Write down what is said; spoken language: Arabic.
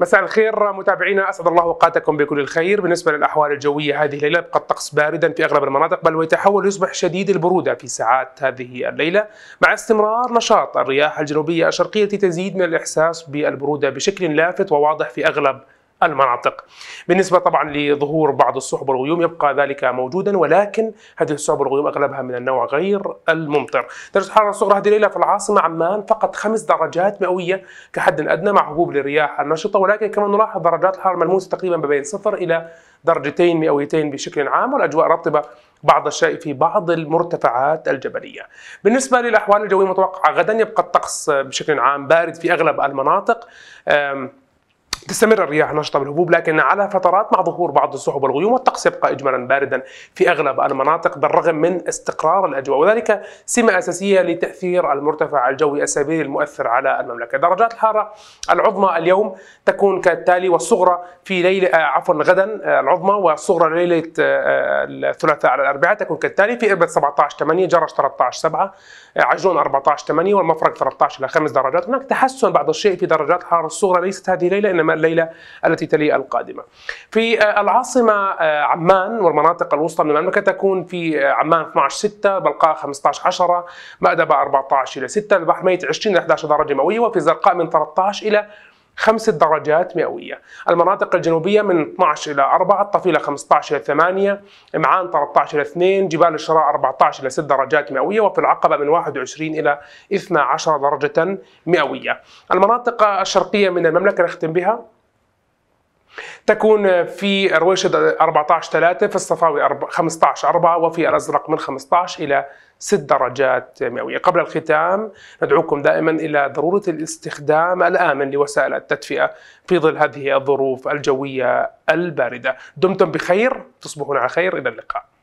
مساء الخير متابعينا اسعد الله اوقاتكم بكل الخير، بالنسبه للاحوال الجويه هذه الليله يبقى الطقس باردا في اغلب المناطق بل ويتحول يصبح شديد البروده في ساعات هذه الليله مع استمرار نشاط الرياح الجنوبيه الشرقيه التي تزيد من الاحساس بالبروده بشكل لافت وواضح في اغلب المناطق بالنسبة طبعا لظهور بعض السحب والغيوم يبقى ذلك موجودا ولكن هذه السحب والغيوم أغلبها من النوع غير الممطر درجة الحرارة الصغرى هذه الليلة في العاصمة عمان فقط خمس درجات مئوية كحد أدنى مع هبوب للرياح النشطة ولكن كما نلاحظ درجات الحرارة الملموسة تقريبا ما بين صفر إلى درجتين مئويتين بشكل عام والأجواء رطبة بعض الشيء في بعض المرتفعات الجبليه. بالنسبه للاحوال الجويه المتوقعه غدا يبقى الطقس بشكل عام بارد في اغلب المناطق. تستمر الرياح النشطة بالهبوب لكن على فترات مع ظهور بعض السحب والغيوم والطقس يبقى إجمالا باردا في أغلب المناطق بالرغم من استقرار الأجواء وذلك سمة أساسية لتأثير المرتفع الجوي السبيل المؤثر على المملكة درجات الحرارة العظمى اليوم تكون كالتالي والصغرى في ليلة آه، عفوا غدا آه، العظمى والصغرى ليلة آه، الثلاثاء على الأربعاء تكون كالتالي في إربد 17 8 جرش 13 7 عجلون 14 8 والمفرق 13 إلى 5 درجات هناك تحسن بعض الشيء في درجات الحرارة الصغرى ليست هذه الليلة إنما الليلة التي تلي القادمة في آه، العاصمة آه، عمان والمناطق الوسطى من المملكة تكون في آه، عمان 12 6 بلقاء 15 10 مأدبة 14 6 البحر ميت 20 11 درجة مئوية وفي الزرقاء من 13 إلى خمسة درجات مئوية المناطق الجنوبية من 12 إلى 4 الطفيلة 15 إلى 8 معان 13 إلى 2 جبال الشراء 14 إلى 6 درجات مئوية وفي العقبة من 21 إلى 12 درجة مئوية المناطق الشرقية من المملكة نختم بها تكون في رويشد 14 3 في الصفاوي 15 4 وفي الازرق من 15 الى ست درجات مئوية قبل الختام ندعوكم دائما إلى ضرورة الاستخدام الآمن لوسائل التدفئة في ظل هذه الظروف الجوية الباردة دمتم بخير تصبحون على خير إلى اللقاء